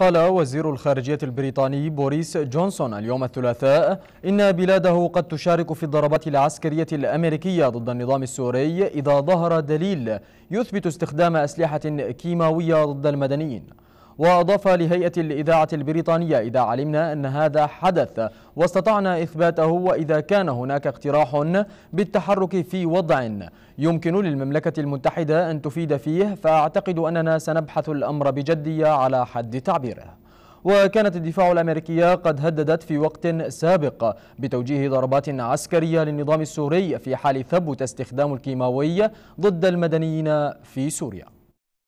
قال وزير الخارجية البريطاني بوريس جونسون اليوم الثلاثاء إن بلاده قد تشارك في الضربات العسكرية الأمريكية ضد النظام السوري إذا ظهر دليل يثبت استخدام أسلحة كيماوية ضد المدنيين وأضاف لهيئة الإذاعة البريطانية إذا علمنا أن هذا حدث واستطعنا إثباته وإذا كان هناك اقتراح بالتحرك في وضع يمكن للمملكة المتحدة أن تفيد فيه فأعتقد أننا سنبحث الأمر بجدية على حد تعبيره وكانت الدفاع الأمريكية قد هددت في وقت سابق بتوجيه ضربات عسكرية للنظام السوري في حال ثبت استخدام الكيماوي ضد المدنيين في سوريا